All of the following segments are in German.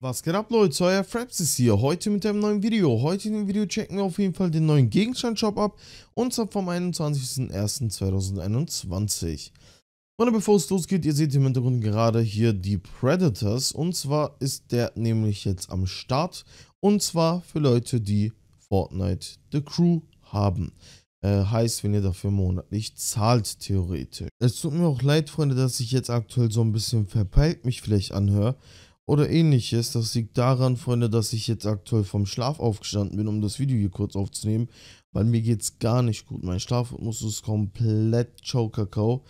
Was geht ab Leute, euer Fraps ist hier, heute mit einem neuen Video. Heute in dem Video checken wir auf jeden Fall den neuen Gegenstandshop ab und zwar vom 21.01.2021. Und bevor es losgeht, ihr seht im Hintergrund gerade hier die Predators und zwar ist der nämlich jetzt am Start und zwar für Leute, die Fortnite The Crew haben äh, heißt, wenn ihr dafür monatlich zahlt, theoretisch. Es tut mir auch leid, Freunde, dass ich jetzt aktuell so ein bisschen verpeilt mich vielleicht anhöre oder ähnliches. Das liegt daran, Freunde, dass ich jetzt aktuell vom Schlaf aufgestanden bin, um das Video hier kurz aufzunehmen, weil mir geht es gar nicht gut. Mein Schlafrhythmus ist komplett ciao kakao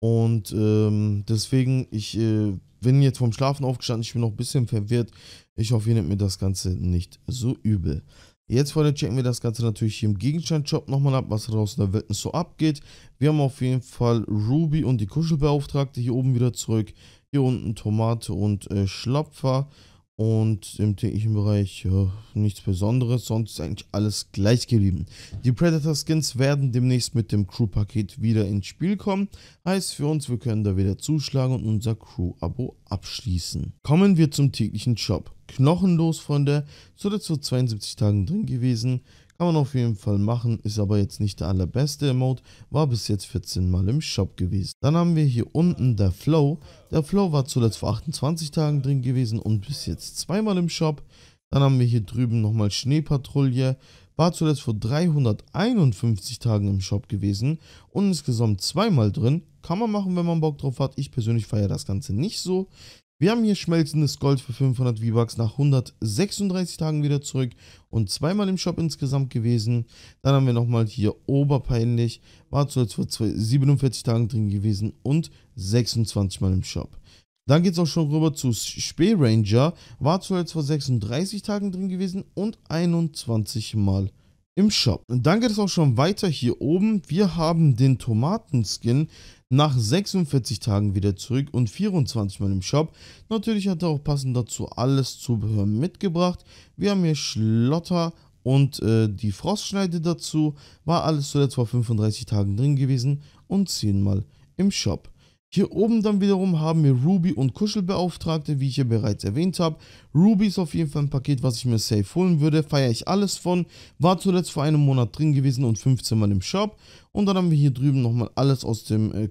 und ähm, deswegen, ich äh, bin jetzt vom Schlafen aufgestanden, ich bin noch ein bisschen verwirrt. Ich hoffe, ihr nehmt mir das Ganze nicht so übel. Jetzt, Freunde, checken wir das Ganze natürlich hier im Gegenstandshop nochmal ab, was draußen in der Welt so abgeht. Wir haben auf jeden Fall Ruby und die Kuschelbeauftragte hier oben wieder zurück. Hier unten Tomate und äh, Schlapfer. Und im täglichen Bereich äh, nichts Besonderes, sonst ist eigentlich alles gleich geblieben. Die Predator Skins werden demnächst mit dem Crew-Paket wieder ins Spiel kommen. Heißt für uns, wir können da wieder zuschlagen und unser Crew-Abo abschließen. Kommen wir zum täglichen Shop. Knochenlos Freunde, so zuletzt vor 72 Tagen drin gewesen. Kann man auf jeden Fall machen, ist aber jetzt nicht der allerbeste Emote, war bis jetzt 14 Mal im Shop gewesen. Dann haben wir hier unten der Flow. Der Flow war zuletzt vor 28 Tagen drin gewesen und bis jetzt zweimal im Shop. Dann haben wir hier drüben nochmal Schneepatrouille. War zuletzt vor 351 Tagen im Shop gewesen und insgesamt zweimal drin. Kann man machen, wenn man Bock drauf hat. Ich persönlich feiere das Ganze nicht so. Wir haben hier schmelzendes Gold für 500 V-Bucks nach 136 Tagen wieder zurück und zweimal im Shop insgesamt gewesen. Dann haben wir nochmal hier oberpeinlich, war zuletzt vor 47 Tagen drin gewesen und 26 Mal im Shop. Dann geht es auch schon rüber zu Spee Ranger, war zuletzt vor 36 Tagen drin gewesen und 21 Mal im Shop. Und dann geht es auch schon weiter hier oben. Wir haben den Tomatenskin nach 46 Tagen wieder zurück und 24 Mal im Shop. Natürlich hat er auch passend dazu alles Zubehör mitgebracht. Wir haben hier Schlotter und äh, die Frostschneide dazu. War alles zuletzt vor 35 Tagen drin gewesen und 10 Mal im Shop. Hier oben dann wiederum haben wir Ruby und Kuschelbeauftragte, wie ich hier bereits erwähnt habe. Ruby ist auf jeden Fall ein Paket, was ich mir safe holen würde, feiere ich alles von. War zuletzt vor einem Monat drin gewesen und 15 Mal im Shop. Und dann haben wir hier drüben nochmal alles aus dem äh,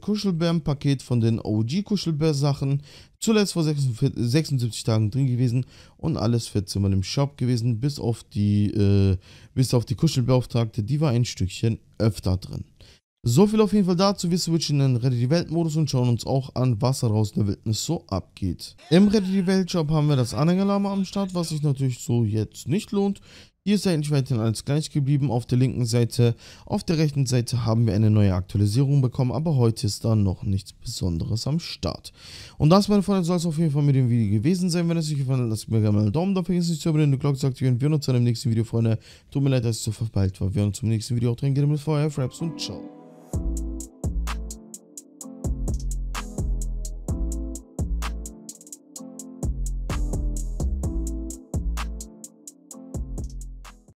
paket von den OG-Kuschelbär-Sachen. Zuletzt vor 46, 76 Tagen drin gewesen und alles 14 Mal im Shop gewesen, bis auf die, äh, bis auf die Kuschelbeauftragte, die war ein Stückchen öfter drin. So viel auf jeden Fall dazu. Wir switchen in Ready die Welt Modus und schauen uns auch an, was daraus in der Wildnis so abgeht. Im Ready die Welt Job haben wir das Anhängerlama am Start, was sich natürlich so jetzt nicht lohnt. Hier ist eigentlich weiterhin alles gleich geblieben auf der linken Seite. Auf der rechten Seite haben wir eine neue Aktualisierung bekommen, aber heute ist da noch nichts Besonderes am Start. Und das, meine Freunde, soll es auf jeden Fall mit dem Video gewesen sein. Wenn es euch gefallen hat, lasst mir gerne mal einen Daumen da, vergesst nicht zu abonnieren, die Glocke zu aktivieren. Wir sehen uns dann im nächsten Video, Freunde. Tut mir leid, dass es so verpeilt war. Wir sehen uns im nächsten Video auch drin. Gerne mit Feuer, Fraps und ciao.